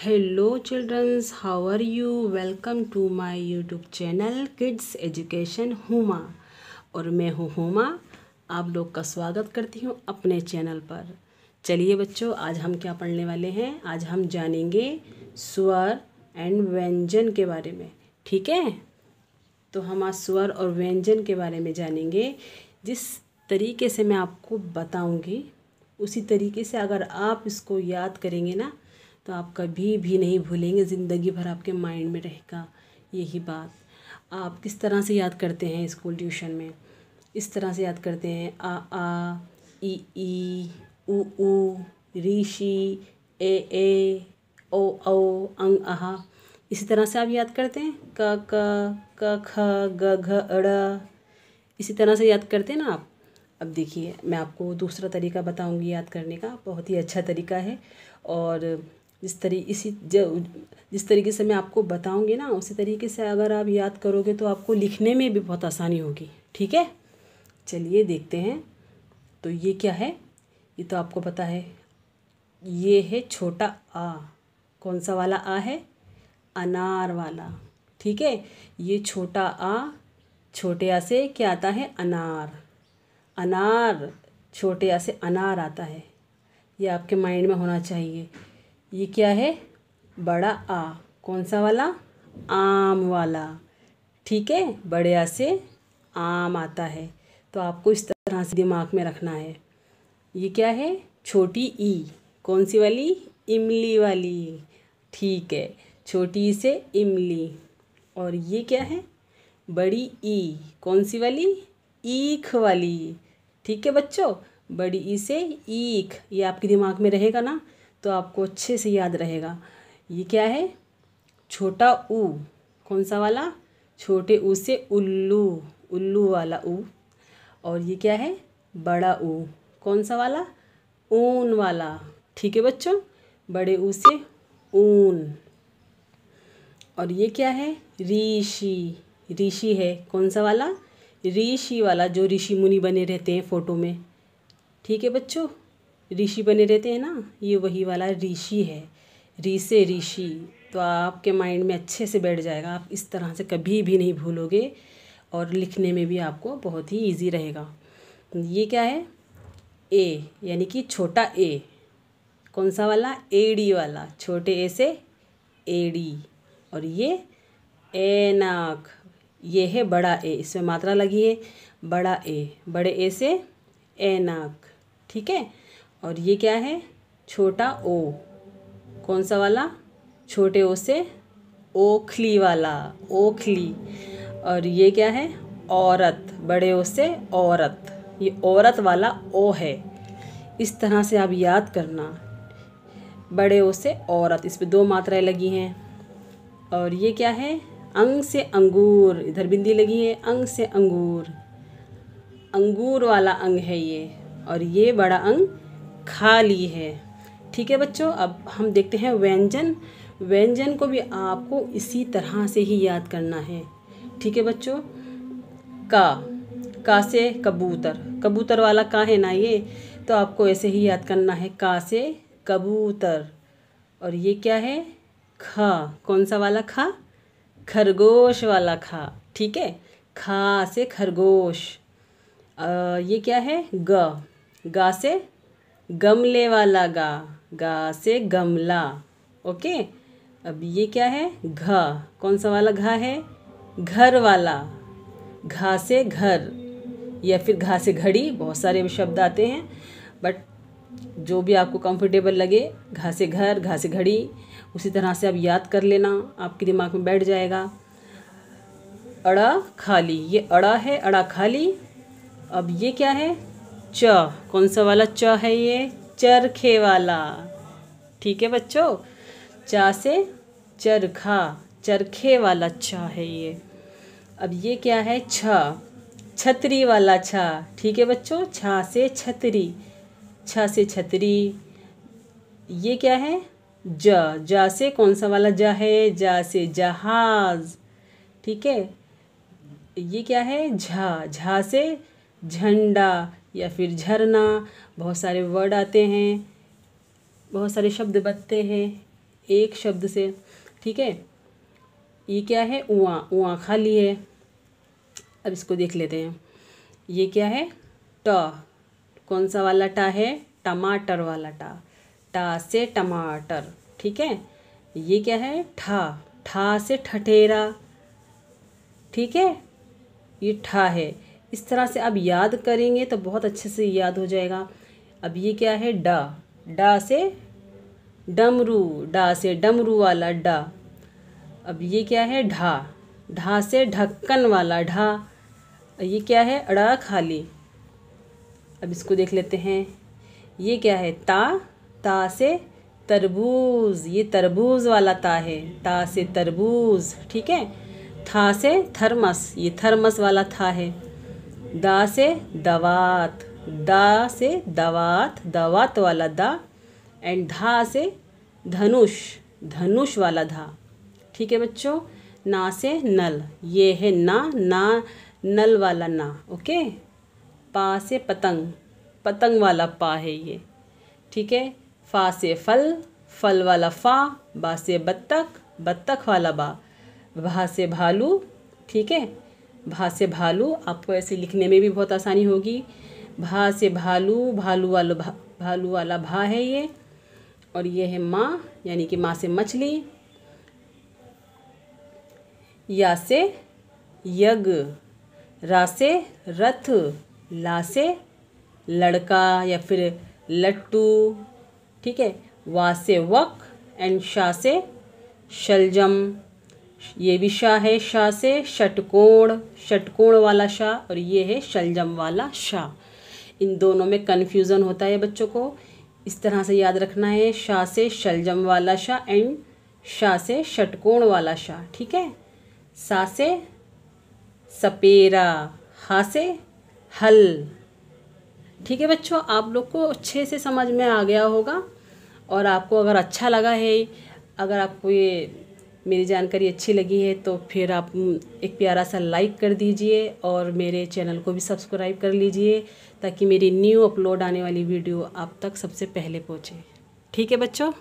hello childrens how are you welcome to my YouTube channel kids education Huma और मैं हूँ हुमा आप लोग का स्वागत करती हूँ अपने चैनल पर चलिए बच्चों आज हम क्या पढ़ने वाले हैं आज हम जानेंगे स्वर एंड व्यंजन के बारे में ठीक है तो हम आज स्वर और व्यंजन के बारे में जानेंगे जिस तरीके से मैं आपको बताऊँगी उसी तरीके से अगर आप इसको याद करेंगे ना तो आप कभी भी नहीं भूलेंगे ज़िंदगी भर आपके माइंड में रहेगा यही बात आप किस तरह से याद करते हैं स्कूल ट्यूशन में इस तरह से याद करते हैं आ आ ई ई उ उ ऋषि ए ए ओ ओ अंग आह इसी तरह से आप याद करते हैं क क क ख ग घ अड़ इसी तरह से याद करते हैं ना आप अब देखिए मैं आपको दूसरा तरीका बताऊंगी याद करने का बहुत ही अच्छा तरीका है और जिस तरी इसी जिस तरीके से मैं आपको बताऊंगी ना उसी तरीके से अगर आप याद करोगे तो आपको लिखने में भी बहुत आसानी होगी ठीक है चलिए देखते हैं तो ये क्या है ये तो आपको पता है ये है छोटा आ कौन सा वाला आ है अनार वाला ठीक है ये छोटा आ छोटे आ से क्या आता है अनार अनार छोटे आ से अनार आता है ये आपके माइंड में होना चाहिए ये क्या है बड़ा आ कौन सा वाला आम वाला ठीक है बड़े आ से आम आता है तो आपको इस तरह से दिमाग में रखना है ये क्या है छोटी ई कौन सी वाली इमली वाली ठीक है छोटी से इमली और ये क्या है बड़ी ई कौन सी वाली ईख वाली ठीक है बच्चों बड़ी ई से ईख ये आपके दिमाग में रहेगा ना तो आपको अच्छे से याद रहेगा ये क्या है छोटा ऊ कौन सा वाला छोटे ऊ से उल्लू उल्लू वाला ऊ और ये क्या है बड़ा ऊ कौन सा वाला ऊन वाला ठीक है बच्चों बड़े ऊ से ऊन और ये क्या है ऋषि ऋषि है कौन सा वाला ऋषि वाला जो ऋषि मुनि बने रहते हैं फ़ोटो में ठीक है बच्चों ऋषि बने रहते हैं ना ये वही वाला ऋषि है ऋषे ऋषि तो आपके माइंड में अच्छे से बैठ जाएगा आप इस तरह से कभी भी नहीं भूलोगे और लिखने में भी आपको बहुत ही इजी रहेगा ये क्या है ए यानी कि छोटा ए कौन सा वाला ए डी वाला छोटे ए से ए डी और ये ए नाक ये है बड़ा ए इसमें मात्रा लगी है बड़ा ए बड़े ए से ए नाक ठीक है और ये क्या है छोटा ओ कौन सा वाला छोटे ओ से ओखली वाला ओखली और ये क्या है औरत बड़े ओ से औरत ये औरत वाला ओ है इस तरह से आप याद करना बड़े ओ से औरत इस पर दो मात्राएं लगी हैं और ये क्या है अंग से अंगूर इधर बिंदी लगी है अंग से अंगूर अंगूर वाला अंग है ये और ये बड़ा अंग खा ली है ठीक है बच्चों अब हम देखते हैं व्यंजन व्यंजन को भी आपको इसी तरह से ही याद करना है ठीक है बच्चों का का से कबूतर कबूतर वाला का है ना ये तो आपको ऐसे ही याद करना है का से कबूतर और ये क्या है खा कौन सा वाला खा खरगोश वाला खा ठीक है खा से खरगोश आ, ये क्या है ग गा से गमले वाला गा गा से गमला ओके अब ये क्या है घ कौन सा वाला घा है घर वाला घा से घर या फिर घा से घड़ी बहुत सारे शब्द आते हैं बट जो भी आपको कंफर्टेबल लगे घा से घर घा से घड़ी उसी तरह से आप याद कर लेना आपके दिमाग में बैठ जाएगा अड़ा खाली ये अड़ा है अड़ा खाली अब ये क्या है च कौन सा वाला च है ये चरखे वाला ठीक है बच्चों चा से चरखा चरखे वाला छ है ये अब ये क्या है छ छतरी वाला छ ठीक है बच्चों छा से छतरी छ से छतरी ये क्या है ज जा से कौन सा वाला ज है जा से जहाज ठीक है ये क्या है झा झा से झंडा या फिर झरना बहुत सारे वर्ड आते हैं बहुत सारे शब्द बनते हैं एक शब्द से ठीक है ये क्या है उआ उआ खाली है अब इसको देख लेते हैं ये क्या है ट कौन सा वाला टा है टमाटर वाला टा टा से टमाटर ठीक है ये क्या है ठा ठा से ठठेरा ठीक है ये ठा है इस तरह से आप याद करेंगे तो बहुत अच्छे से याद हो जाएगा अब ये क्या है डा डा से डमरू डा से डमरू वाला डा अब ये क्या है ढा ढा से ढक्कन वाला ढा ये क्या है अड़ा खाली अब इसको देख लेते हैं ये क्या है ता ता से तरबूज ये तरबूज वाला ता है ता से तरबूज ठीक है था से थर्मस ये थर्मस वाला था है दा से दवात दा से दवात दवात वाला दा एंड धा से धनुष धनुष वाला धा ठीक है बच्चों ना से नल ये है ना ना नल वाला ना ओके पा से पतंग पतंग वाला पा है ये ठीक है फा से फल फल वाला फा बा से बत्तख बत्तख वाला बा भा से भालू ठीक है भा से भालू आपको ऐसे लिखने में भी बहुत आसानी होगी भा से भालू भालू वाला भा भालू वाला भा है ये और ये है माँ यानी कि माँ से मछली या से यज्ञ रा से रथ ला से लड़का या फिर लट्टू ठीक है वा से वक एंड शाह से शलजम ये भी शाह है शाह से षटकोण षटकोण वाला शाह और ये है शलजम वाला शाह इन दोनों में कन्फ्यूज़न होता है बच्चों को इस तरह से याद रखना है शाह से शलजम वाला शाह एंड शाह से षटकोण वाला शाह ठीक है सा से सपेरा हा से हल ठीक है बच्चों आप लोग को अच्छे से समझ में आ गया होगा और आपको अगर अच्छा लगा है अगर आपको ये मेरी जानकारी अच्छी लगी है तो फिर आप एक प्यारा सा लाइक कर दीजिए और मेरे चैनल को भी सब्सक्राइब कर लीजिए ताकि मेरी न्यू अपलोड आने वाली वीडियो आप तक सबसे पहले पहुँचे ठीक है बच्चों